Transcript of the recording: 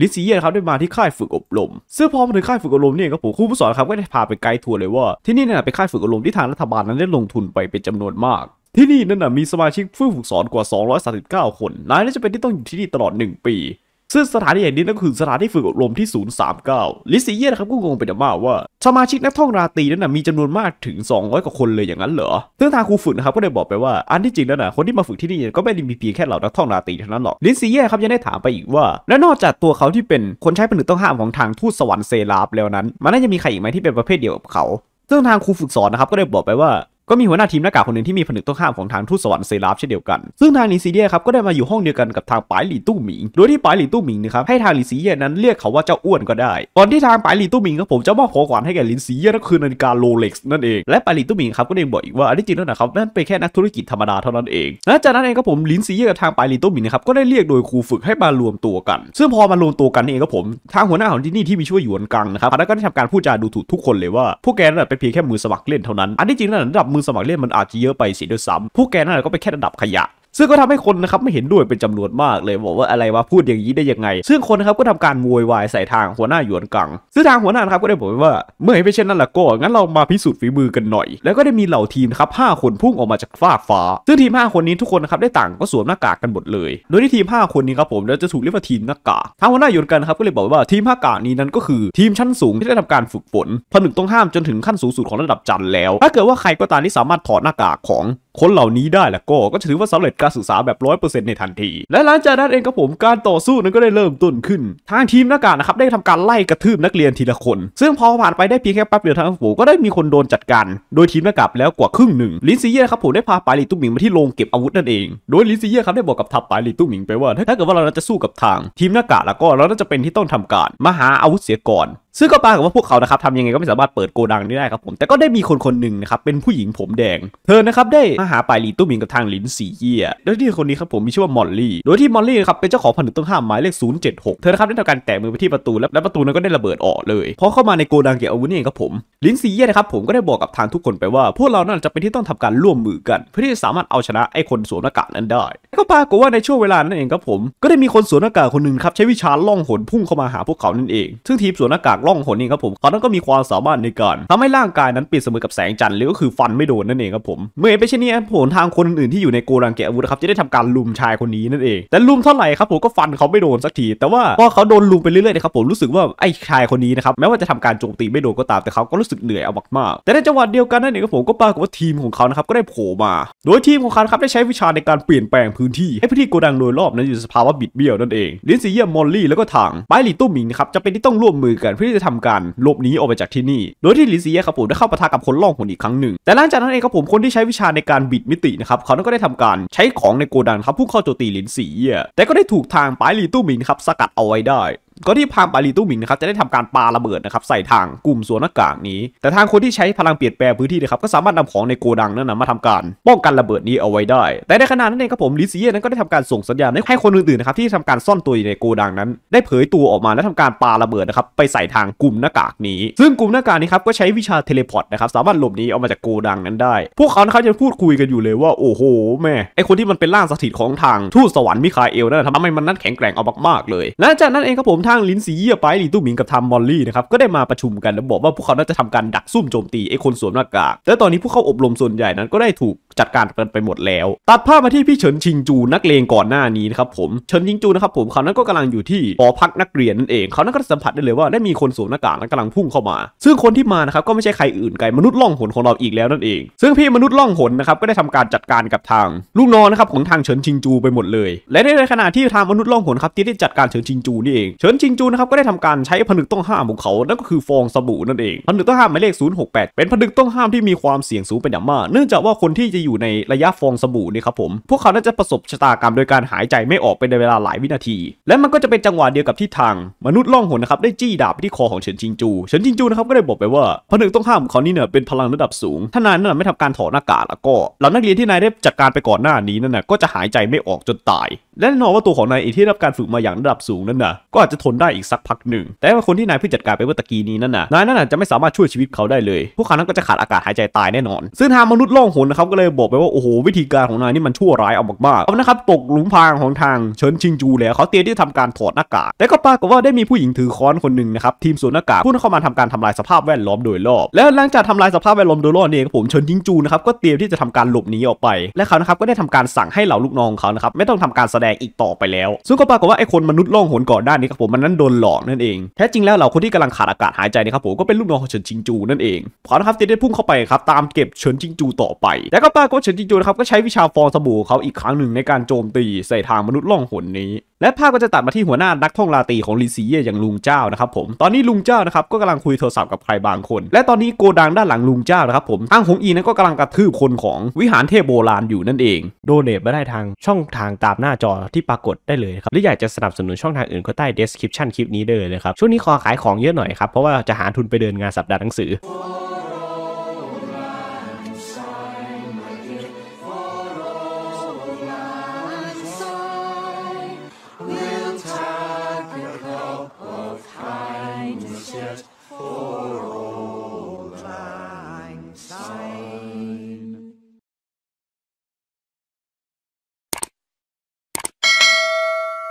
ลิซิเย่ครับได้มาที่ค่ายฝึกอบรม ซึ่งพอมาถึงค่ายฝึกอบรมเนี่ยก็ผมครูผู้สอนครับก็ได้พาไปไกด์ทัวร์เลยว่า ที่นี่เนี่ยเป็นค่ายฝึกอบรมที่ทางรัฐบาลนั้นได้ลงทุนไปเป็นจำนวนมาก ที่นี่นั่นนะมีสมาชิกผู้ฝึกสอนกว่า 239 คนนายน่าจะเป็นที่ต้องอยู่ที่นี่ตลอด 1 ปีซึ่งสถานที่แห่งนี้นั่นคือสถานที่ฝึกอบรมที่ 039ลิซิเย่นะครับก็งงไปมากว่าสมาชิกนักท่องราตรีนั้นนะมีจำนวนมากถึง 200กว่าคนเลยอย่างนั้นเหรอซึ่งทางครูฝึกนะครับก็ได้บอกไปว่าอันที่จริงแล้วนะคนที่มาฝึกที่นี่ก็ไม่ได้มีเพียงแค่เหล่านักท่องราตรีเท่านั้นหรอก ลิซิเย่ครับยังได้ถามไปอีกว่า และนอกจากตัวเขาที่เป็นคนใช้ผนึกต้องห้ามของทางทูตสวรรค์เซราฟแล้วนั้น มันน่าจะมีใครอีกไหมที่เป็นประเภทเดียวกับเขาซึ่งทางครูฝึกสอนนะครับก็ได้บอกไปว่าก็มีหัวหน้าทีมหน้ากากคนหนึ่งที่มีผนึกต้องห้ามของทางทูตสวรรค์เซราฟเช่นเดียวกัน ซึ่งทางลิซีเดียครับก็ได้มาอยู่ห้องเดียวกันกับทางปายหลี่ตู้หมิง โดยที่ปายหลี่ตู้หมิงนะครับให้ทางลิซีเดียนั้นเรียกเขาว่าเจ้าอ้วนก็ได้ก่อนที่ทางปายหลี่ตู้หมิงครับผมจะมอบของขวัญให้แก่ลิซีเดียนั่นคือนาฬิกาโรเล็กซ์นั่นเองและปายหลี่ตู้หมิงครับก็ได้บอกอีกว่าอันที่จริงแล้วนะครับนั่นเป็นแค่นักธุรกิจธรรมดาเท่านั้นเองและจากนั้นเองครับผมลินซีเยกับทางปายลิโตมิงนะครับก็ได้เรียกโดยครูฝึกให้มารวมตัวกันซึ่งพอมารวมตัวกันเองครับผม ทางหัวหน้าของที่นี่ที่มีชื่อว่าหยวนกังนะครับแล้วก็ได้ทำการพูดจาดูถูกทุกคนเลยว่าพวกแกนั่นเป็นเพียงแค่มือสมัครเล่นเท่านั้นอันที่จริงระดับมือสมัครเล่นมันอาจจะเยอะไปสิด้วยซ้ำพวกแกนั่นแหละก็ไปแค่ระดับขยะซึ่งก็ทำให้คนนะครับไม่เห็นด้วยเป็นจำนวนมากเลยบอกว่าอะไรวะพูดอย่างนี้ได้ยังไง ซึ่งคนนะครับก็ทำการโวยวายใส่ทางหัวหน้าหยวนกังซึ่งทางหัวหน้านะครับก็ได้บอกว่าเมื่อห็นเช่นนั้นล่ะก็งั้นเรามาพิสูจน์ฝีมือกันหน่อย แล้วก็ได้มีเหล่าทีมครับห้าคนพุ่งออกมาจากฟ้าฟ้าซึ่งทีม5คนนี้ทุกคนนะครับได้ต่างก็สวมหน้ากากกันหมดเลย โดยที่ทีม5คนนี้ครับผมจะถูกเรียกว่าทีมหน้ากากทางหัวหน้าหยวนกังครับก็เลยบอกว่าทีมหน้ากากนี้นั้นก็คือทีมชั้นสูงที่ได้ทำการฝึกฝนผนึกต้องห้ามจนถึงขั้นสูงสุดของระดับจันแล้ว ถ้าเกิดว่าใครก็ตามที่สามารถถอดหน้ากากของคนเหล่านี้ได้แล้วก็ก็ถือว่าสำเร็จการศึกษาแบบร้อยเปอร์เซ็นต์ในทันทีและหลังจากนั้นเองครับผมการต่อสู้นั้นก็ได้เริ่มต้นขึ้น ทางทีมหน้ากากนะครับได้ทำการไล่กระทืบนักเรียนทีละคน ซึ่งพอผ่านไปได้เพียงแค่แป๊บเดียวทางผมก็ได้มีคนโดนจัดการ โดยทีมหน้ากากแล้วกว่าครึ่งหนึ่ง ลินซีเย่ครับผมได้พาปาลีตุ้หมิงมาที่โรงเก็บอาวุธนั่นเองโดยลินซีเย่ครับได้บอกกับทัพปาลีตุ้หมิงไปว่า ถ้าเกิดว่าเราจะสู้กับทาง ทีมหน้ากากแล้วก็เราจะเป็นที่ต้องทำการมาหาอาวุธเสียก่อนซึ่งก็ปรากฏว่าพวกเขานะครับทำยังไงก็ไม่สามารถเปิดโกดังนี้ได้ครับผม แต่ก็ได้มีคนคนหนึ่งนะครับเป็นผู้หญิงผมแดงเธอนะครับได้มาหาปลายลีตุ้มิงกับทางลินสีเยียโดยที่คนนี้ครับผมมีชื่อว่ามอลลี่โดยที่มอลลี่ครับเป็นเจ้าของผนึกต้องห้ามหมายเลข076เธอนะครับได้ทำการแตะมือไปที่ประตูแล้วประตูนั้นก็ได้ระเบิดออกเลยพอเข้ามาในโกดังเก็บอาวุธนี่เองครับผมลินซีเย่นะครับผมก็ได้บอกกับทางทุกคนไปว่า พวกเรานั่นจะเป็นที่ต้องทำการร่วมมือกัน เพื่อที่จะสามารถเอาชนะไอ้คนสวมหน้ากากนั้นได้ก็ปรากฏว่าในช่วงเวลานั้นเองครับผมก็ได้มีคนสวมหน้ากากคนหนึ่งครับใช้วิชาล่องหนพุ่งเข้ามาหาพวกเขานั่นเอง ซึ่งทีมสวมหน้ากากล่องหนนี่ครับผมเขานัอนก็มีความสามารถในการ ทำให้ร่างกายนั้นเปรียบเสมือนกับแสงจันทร์หรือก็คือฟันไม่โดนนั่นเองครับผมเมื่อไปเช่นนี้ผลทางคนอื่นๆที่อยู่ในโกดังเก็บอาวุธครับจะได้ทำการลุมชายคนนี้นั่นเองแต่ลุมเท่าไหร่ครับผมก็ฟันเขาไม่โดนสักที แต่ว่าพอเขาโดนลุมไปเรื่อยๆนะครับผมรู้สึกว่าไอ้ชายคนนี้นะครับแม้ว่าจะทำการโจมตีไม่โดนก็ตามแต่เขาก็รู้้สึกเหนื่อยเอามากๆแต่ในจังหวะเดียวกันนั่นเองครับผมก็ปรากฏว่าทีมของเขานะครับ ก็ได้โผล่มา โดยทีมของเขาครับได้ใช้วิชาในการเปลี่ยนแปลงพื้นที่ให้พื้นที่โกดังโดยรอบนั้นอยู่สภาวะบิดเบี้ยวนั่นเองลินซีเยียมมอลลี่แล้วก็ถังไบลีตุ้มหมิงนะครับจะเป็นที่ต้องร่วมมือกัน เพื่อที่จะทำการหลบหนีออกไปจากที่นี่ โดยที่ลินซีเยียครับผมได้เข้าปะทะกับคนล่องหนอีกครั้งหนึ่งแต่หลังจากนั้นเองครับผมคนที่ใช้วิชาในการบิดมิตินะครับเขาก็ได้ทำการใช้ของในโกดังครับพุ่งเข้าโจมตีลินซีเยียแต่ก็ได้ถูกทางไบลีตุ้มิงครับสกัดเอาไว้ได้ก็ที่พางปาลีตู้หมิงนะครับจะได้ทำการปาระเบิดนะครับใส่ทางกลุ่มสวนหน้ากากนี้ แต่ทางคนที่ใช้พลังเปลี่ยนแปลงพื้นที่นะครับก็สามารถนำของในโกดังนั้นนะมาทำการป้องกันระเบิดนี้เอาไว้ได้ แต่ในขณะนั้นเองครับผมลิซีเย่นั้นก็ได้ทำการส่งสัญญาณให้คนอื่นๆนะครับที่ทำการซ่อนตัวอยู่ในโกดังนั้น ได้เผยตัวออกมาและทำการปาระเบิดนะครับไปใส่ทางกลุ่มหน้ากากนี้ ซึ่งกลุ่มหน้ากากนี้ครับก็ใช้วิชาเทเลพอร์ตนะครับสามารถหลบหนีออกมาจากโกดังนั้นได้พวกเขานะครับจะพูดคุยกันอยู่เลยว่าโอ้โหแม่ไอคนที่มันเป็นล่างสถิตของทางทูตสวรรค์มิคาเอลนั่นทำให้มันนั้นแข็งแกร่งเอามากๆเลยและจากนั้นเองครับผมทางลินสีเยี่ยไปหลีตู้หมิงกับทามมอลลี่นะครับ ก็ได้มาประชุมกันแล้วบอกว่า พวกเขาน่าจะทำการดักซุ่มโจมตีไอ้คนสวมหน้ากากแล่ตอนนี้พวกเขาอบรมส่วนใหญ่นั้นก็ได้ถูกจัดการกันไปหมดแล้ว ตัดภาพมาที่พี่เฉินชิงจูนักเลงก่อนหน้านี้นะครับผมเฉินชิงจูนะครับผมเขานั้นก็กำลังอยู่ที่หอพักนักเรียนนั่นเองเขานั้นก็สัมผัสได้เลยว่าได้มีคนสวมหน้ากากและกำลังพุ่งเข้ามา ซึ่งคนที่มานะครับก็ไม่ใช่ใครอื่นไกลมนุษย์ล่องหนของเราอีกแล้วนั่นเอง ซึ่งพี่มนุษย์ล่องหนนะครับก็ได้ทำการจัดการกับทางลูกน้องนะครับของทางเฉินชิงจูไปหมดเลย และในขณะที่ทางมนุษย์ล่องหนครับที่ได้จัดการเฉินชิงจูนี่เองเฉินชิงจูนะครับก็ได้ทำการใช้ผนึกต้องห้ามของเขานั่นก็คือฟองสบู่นั่นเองผนึกต้องห้ามหมายเลข068 เป็นผนึกต้องห้ามที่มีความเสี่ยงสูงเป็นอย่างมากเนื่องจากว่าคนที่จะอยู่ในระยะฟองสบู่นี่ครับผม พวกเขาน่าจะประสบชะตากรรมโดยการหายใจไม่ออกเป็นเวลาหลายวินาที และมันก็จะเป็นจังหวะเดียวกับที่ทางมนุษย์ล่องหนนะครับได้จี้ดาบไปที่คอของเฉินจิงจู เฉินจิงจูนะครับก็ได้บอกไปว่าพนึกต้องห้ามเขานี่เนี่ยเป็นพลังระดับสูง ถ้านายนั่นไม่ทำการถอดหน้ากากแล้วก็เหล่านักเรียนที่นายได้จัดการไปก่อนหน้านี้นั่นนะก็จะหายใจไม่ออกจนตาย และแน่นอนว่าตัวของนายเองที่รับการฝึกมาอย่างระดับสูงนั่นนะก็อาจจะทนได้อีกสักพักหนึ่ง แต่ว่าคนที่นายเพิ่งจัดการไปเมื่อตะกี้นี้นั่นนะนายนั่นอาจจะไม่สามารถช่วยชีวิตเขาได้เลยพวกเขานั้นก็จะขาดอากาศหายใจตายแน่นอน ซึ่งทางมนุษย์ล่องหนนะครับก็เลยได้บอกไปว่าโอ้โห วิธีการของนายนี่มันชั่วร้ายเอามากๆเอานะครับตกหลุมพรางของทางเฉินชิงจูแล้วเขาเตรียมที่จะทำการถอดหน้ากากแต่ก็ปรากฏว่าได้มีผู้หญิงถือค้อนคนหนึ่งนะครับทีมสวนหน้ากากพุ่งเข้ามาทำการทำลายสภาพแวดล้อมโดยรอบ แล้วหลังจากทำลายสภาพแวดล้อมโดยรอบนี่เองผมเฉินชิงจูนะครับก็เตรียมที่จะทำการหลบหนีออกไปและเขานะครับก็ได้ทำการสั่งให้เหล่าลูกน้องเขานะครับไม่ต้องทำการแสดงอีกต่อไปแล้ว ซึ่งก็ปรากฏว่าไอ้คนมนุษย์ล่องหนก่อนด้านนี้ครับผมมันนั้นโดนหลอกนั่นเองแท้จริงแล้วเหล่าคนที่กำลังขาดอากาศหายใจนี่ครับผมก็เป็นลูกน้องของเฉินชิงจูนั่นเองเขานะครับเตรียมได้พุ่งเข้าไปครับตามเก็บเฉินชิงจูต่อไปแต่ก็้าก็เฉินจิงจูนะครับก็ใช้วิชาฟองสบู่เขาอีกครั้งหนึ่งในการโจมตีใส่ทางมนุษย์ล่องหนนี้ และภาพก็จะตัดมาที่หัวหน้านักท่องลาตีของลิซีเย่อย่างลุงเจ้านะครับผม ตอนนี้ลุงเจ้านะครับก็กำลังคุยโทรศัพท์กับใครบางคน และตอนนี้โกดังด้านหลังลุงเจ้านะครับผมทางหงอีนั้นก็กำลังกระทืบคนของวิหารเทพโบราณอยู่นั่นเองโดเนทมาได้ทางช่องทางตามหน้าจอที่ปรากฏได้เลยครับหรืออยากจะสนับสนุนช่องทางอื่นก็ใต้ description คลิปนี้ได้เลยครับช่วงนี้ขอขายของเยอะหน่อยครับเพราะว่าจะหาทุนไปเดินงานสัปดาห์หนังสือ